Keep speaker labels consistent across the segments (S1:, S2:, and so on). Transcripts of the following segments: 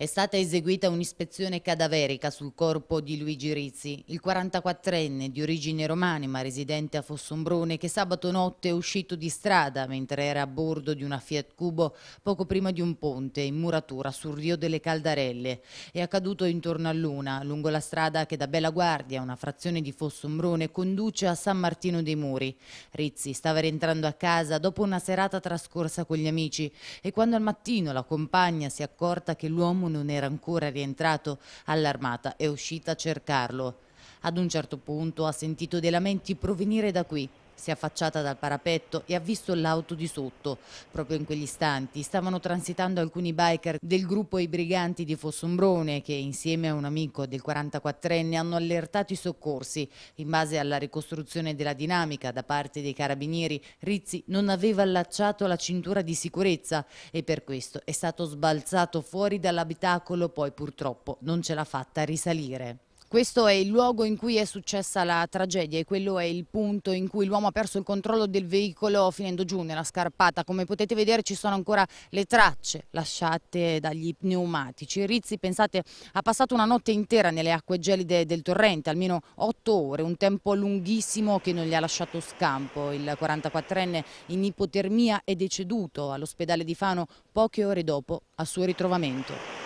S1: È stata eseguita un'ispezione cadaverica sul corpo di Luigi Rizzi, il 44enne di origine romane ma residente a Fossombrone che sabato notte è uscito di strada mentre era a bordo di una Fiat Cubo poco prima di un ponte in muratura sul Rio delle Caldarelle. È accaduto intorno a luna, lungo la strada che da Bella Guardia, una frazione di Fossombrone, conduce a San Martino dei Muri. Rizzi stava rientrando a casa dopo una serata trascorsa con gli amici e quando al mattino la compagna si è accorta che l'uomo non era ancora rientrato all'armata, è uscita a cercarlo. Ad un certo punto ha sentito dei lamenti provenire da qui si è affacciata dal parapetto e ha visto l'auto di sotto. Proprio in quegli istanti stavano transitando alcuni biker del gruppo I Briganti di Fossombrone che insieme a un amico del 44enne hanno allertato i soccorsi. In base alla ricostruzione della dinamica da parte dei carabinieri, Rizzi non aveva allacciato la cintura di sicurezza e per questo è stato sbalzato fuori dall'abitacolo, poi purtroppo non ce l'ha fatta risalire. Questo è il luogo in cui è successa la tragedia e quello è il punto in cui l'uomo ha perso il controllo del veicolo finendo giù nella scarpata. Come potete vedere ci sono ancora le tracce lasciate dagli pneumatici. Rizzi, pensate, ha passato una notte intera nelle acque gelide del torrente, almeno otto ore, un tempo lunghissimo che non gli ha lasciato scampo. Il 44enne in ipotermia è deceduto all'ospedale di Fano poche ore dopo al suo ritrovamento.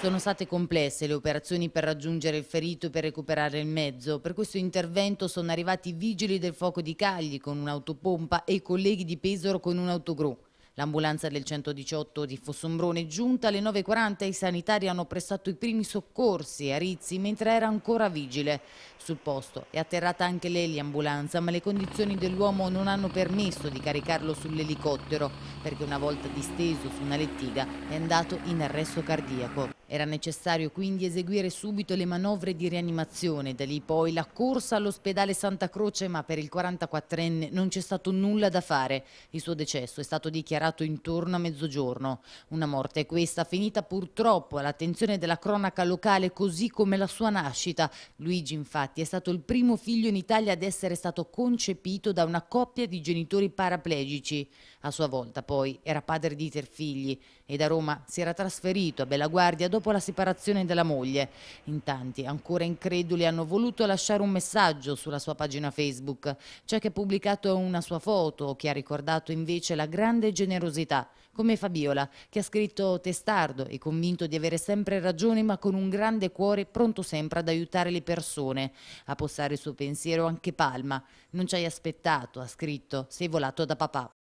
S1: Sono state complesse le operazioni per raggiungere il ferito e per recuperare il mezzo. Per questo intervento sono arrivati i vigili del fuoco di Cagli con un'autopompa e i colleghi di Pesaro con un'autogru. L'ambulanza del 118 di Fossombrone è giunta alle 9.40 e i sanitari hanno prestato i primi soccorsi a Rizzi mentre era ancora vigile. Sul posto è atterrata anche lei l'ambulanza ma le condizioni dell'uomo non hanno permesso di caricarlo sull'elicottero perché una volta disteso su una lettiga è andato in arresto cardiaco. Era necessario quindi eseguire subito le manovre di rianimazione, da lì poi la corsa all'ospedale Santa Croce, ma per il 44enne non c'è stato nulla da fare. Il suo decesso è stato dichiarato intorno a mezzogiorno. Una morte questa finita purtroppo all'attenzione della cronaca locale così come la sua nascita. Luigi infatti è stato il primo figlio in Italia ad essere stato concepito da una coppia di genitori paraplegici. A sua volta poi era padre di tre figli e da Roma si era trasferito a Belaguardia dopo dopo la separazione della moglie. In tanti, ancora increduli, hanno voluto lasciare un messaggio sulla sua pagina Facebook. C'è che ha pubblicato una sua foto, che ha ricordato invece la grande generosità, come Fabiola, che ha scritto testardo e convinto di avere sempre ragione ma con un grande cuore pronto sempre ad aiutare le persone. A postare il suo pensiero anche Palma. Non ci hai aspettato, ha scritto, sei volato da papà.